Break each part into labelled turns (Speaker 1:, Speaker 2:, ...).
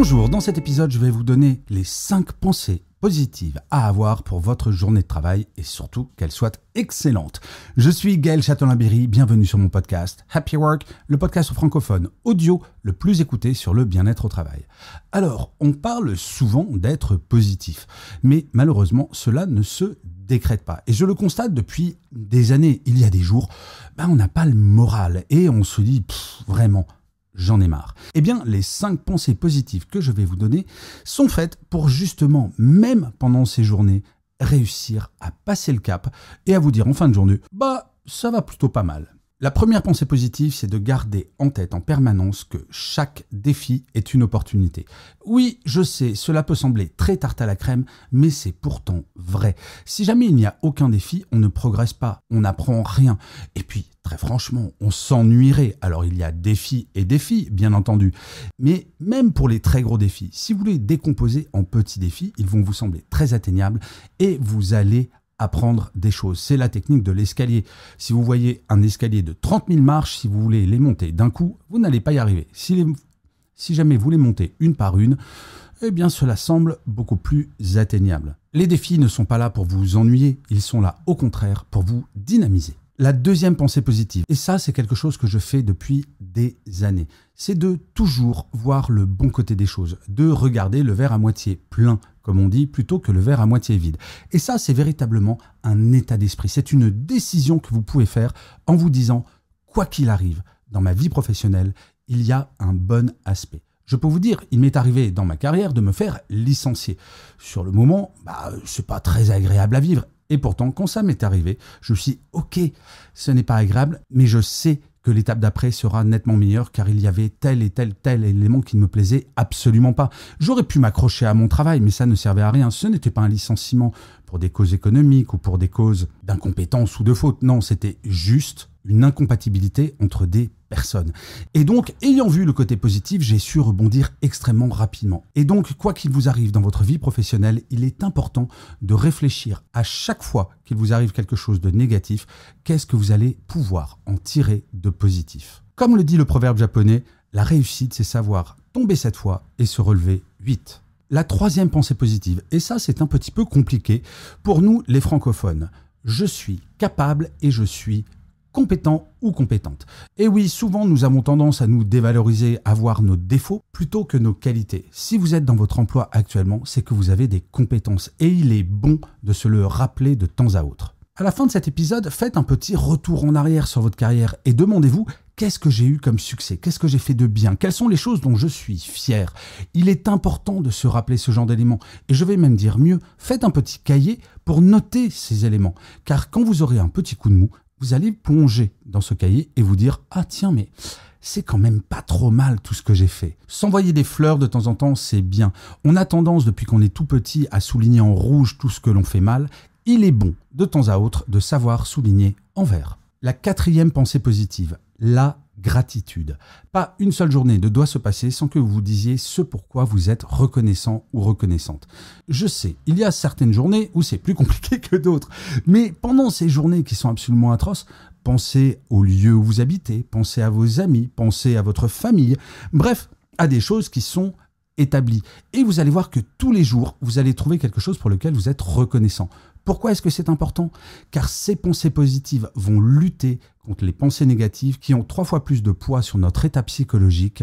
Speaker 1: Bonjour, dans cet épisode, je vais vous donner les 5 pensées positives à avoir pour votre journée de travail et surtout qu'elles soient excellentes. Je suis Gaël Châtelain-Berry, bienvenue sur mon podcast Happy Work, le podcast francophone audio le plus écouté sur le bien-être au travail. Alors, on parle souvent d'être positif, mais malheureusement, cela ne se décrète pas. Et je le constate depuis des années. Il y a des jours, ben, on n'a pas le moral et on se dit vraiment j'en ai marre. Eh bien, les cinq pensées positives que je vais vous donner sont faites pour justement, même pendant ces journées, réussir à passer le cap et à vous dire en fin de journée, bah, ça va plutôt pas mal. La première pensée positive, c'est de garder en tête en permanence que chaque défi est une opportunité. Oui, je sais, cela peut sembler très tarte à la crème, mais c'est pourtant vrai. Si jamais il n'y a aucun défi, on ne progresse pas, on n'apprend rien. Et puis, très franchement, on s'ennuierait. Alors il y a défis et défis, bien entendu. Mais même pour les très gros défis, si vous les décomposez en petits défis, ils vont vous sembler très atteignables et vous allez apprendre des choses. C'est la technique de l'escalier. Si vous voyez un escalier de 30 000 marches, si vous voulez les monter d'un coup, vous n'allez pas y arriver. Si, si jamais vous les montez une par une, eh bien cela semble beaucoup plus atteignable. Les défis ne sont pas là pour vous ennuyer, ils sont là au contraire pour vous dynamiser. La deuxième pensée positive, et ça c'est quelque chose que je fais depuis des années, c'est de toujours voir le bon côté des choses, de regarder le verre à moitié plein comme on dit, plutôt que le verre à moitié vide. Et ça, c'est véritablement un état d'esprit. C'est une décision que vous pouvez faire en vous disant, quoi qu'il arrive, dans ma vie professionnelle, il y a un bon aspect. Je peux vous dire, il m'est arrivé dans ma carrière de me faire licencier. Sur le moment, bah, c'est pas très agréable à vivre. Et pourtant, quand ça m'est arrivé, je me suis ok, ce n'est pas agréable, mais je sais que l'étape d'après sera nettement meilleure car il y avait tel et tel tel élément qui ne me plaisait absolument pas. J'aurais pu m'accrocher à mon travail, mais ça ne servait à rien. Ce n'était pas un licenciement pour des causes économiques ou pour des causes d'incompétence ou de faute. Non, c'était juste une incompatibilité entre des personne. Et donc, ayant vu le côté positif, j'ai su rebondir extrêmement rapidement. Et donc, quoi qu'il vous arrive dans votre vie professionnelle, il est important de réfléchir à chaque fois qu'il vous arrive quelque chose de négatif, qu'est-ce que vous allez pouvoir en tirer de positif. Comme le dit le proverbe japonais, la réussite, c'est savoir tomber cette fois et se relever vite. La troisième pensée positive, et ça c'est un petit peu compliqué pour nous les francophones, je suis capable et je suis compétent ou compétente. Et oui, souvent nous avons tendance à nous dévaloriser, à voir nos défauts plutôt que nos qualités. Si vous êtes dans votre emploi actuellement, c'est que vous avez des compétences et il est bon de se le rappeler de temps à autre. À la fin de cet épisode, faites un petit retour en arrière sur votre carrière et demandez-vous qu'est-ce que j'ai eu comme succès, qu'est-ce que j'ai fait de bien, quelles sont les choses dont je suis fier. Il est important de se rappeler ce genre d'éléments et je vais même dire mieux, faites un petit cahier pour noter ces éléments car quand vous aurez un petit coup de mou, vous allez plonger dans ce cahier et vous dire Ah tiens, mais c'est quand même pas trop mal tout ce que j'ai fait. S'envoyer des fleurs de temps en temps, c'est bien. On a tendance, depuis qu'on est tout petit, à souligner en rouge tout ce que l'on fait mal. Il est bon, de temps à autre, de savoir souligner en vert. La quatrième pensée positive, la gratitude. Pas une seule journée ne doit se passer sans que vous vous disiez ce pourquoi vous êtes reconnaissant ou reconnaissante. Je sais, il y a certaines journées où c'est plus compliqué que d'autres, mais pendant ces journées qui sont absolument atroces, pensez au lieu où vous habitez, pensez à vos amis, pensez à votre famille, bref, à des choses qui sont établi. Et vous allez voir que tous les jours, vous allez trouver quelque chose pour lequel vous êtes reconnaissant. Pourquoi est-ce que c'est important Car ces pensées positives vont lutter contre les pensées négatives qui ont trois fois plus de poids sur notre état psychologique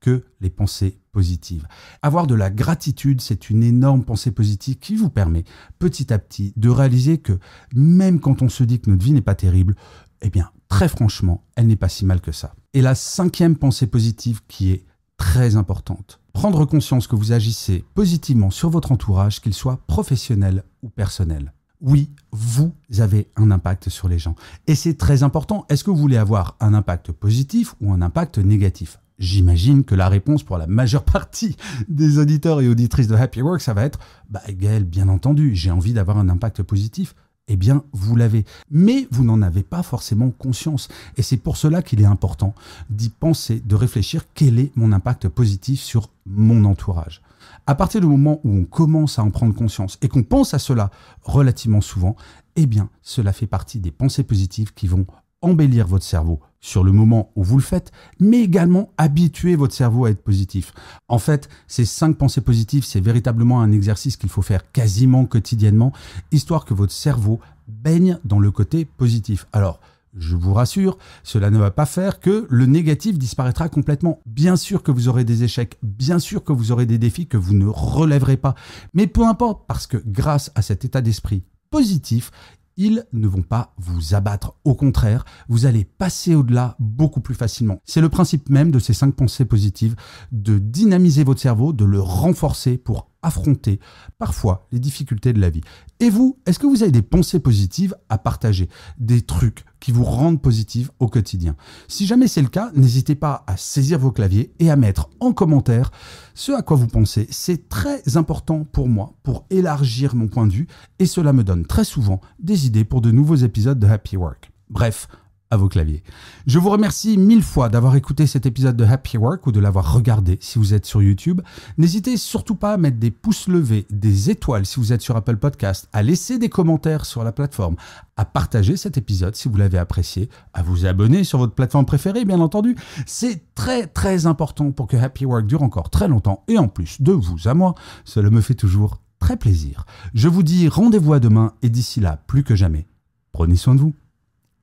Speaker 1: que les pensées positives. Avoir de la gratitude, c'est une énorme pensée positive qui vous permet petit à petit de réaliser que même quand on se dit que notre vie n'est pas terrible, eh bien, très franchement, elle n'est pas si mal que ça. Et la cinquième pensée positive qui est très importante, Prendre conscience que vous agissez positivement sur votre entourage, qu'il soit professionnel ou personnel. Oui, vous avez un impact sur les gens. Et c'est très important. Est-ce que vous voulez avoir un impact positif ou un impact négatif J'imagine que la réponse pour la majeure partie des auditeurs et auditrices de Happy Work, ça va être bah, Gaël, bien entendu, j'ai envie d'avoir un impact positif eh bien, vous l'avez. Mais vous n'en avez pas forcément conscience. Et c'est pour cela qu'il est important d'y penser, de réfléchir quel est mon impact positif sur mon entourage. À partir du moment où on commence à en prendre conscience et qu'on pense à cela relativement souvent, eh bien, cela fait partie des pensées positives qui vont embellir votre cerveau sur le moment où vous le faites, mais également habituer votre cerveau à être positif. En fait, ces cinq pensées positives, c'est véritablement un exercice qu'il faut faire quasiment quotidiennement, histoire que votre cerveau baigne dans le côté positif. Alors, je vous rassure, cela ne va pas faire que le négatif disparaîtra complètement. Bien sûr que vous aurez des échecs, bien sûr que vous aurez des défis que vous ne relèverez pas, mais peu importe, parce que grâce à cet état d'esprit positif, ils ne vont pas vous abattre. Au contraire, vous allez passer au-delà beaucoup plus facilement. C'est le principe même de ces cinq pensées positives, de dynamiser votre cerveau, de le renforcer pour affronter parfois les difficultés de la vie. Et vous, est-ce que vous avez des pensées positives à partager Des trucs qui vous rendent positive au quotidien Si jamais c'est le cas, n'hésitez pas à saisir vos claviers et à mettre en commentaire ce à quoi vous pensez. C'est très important pour moi, pour élargir mon point de vue, et cela me donne très souvent des idées pour de nouveaux épisodes de Happy Work. Bref, à vos claviers. Je vous remercie mille fois d'avoir écouté cet épisode de Happy Work ou de l'avoir regardé si vous êtes sur YouTube. N'hésitez surtout pas à mettre des pouces levés, des étoiles si vous êtes sur Apple Podcast, à laisser des commentaires sur la plateforme, à partager cet épisode si vous l'avez apprécié, à vous abonner sur votre plateforme préférée bien entendu. C'est très très important pour que Happy Work dure encore très longtemps et en plus de vous à moi, cela me fait toujours très plaisir. Je vous dis rendez-vous à demain et d'ici là, plus que jamais, prenez soin de vous.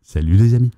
Speaker 1: Salut les amis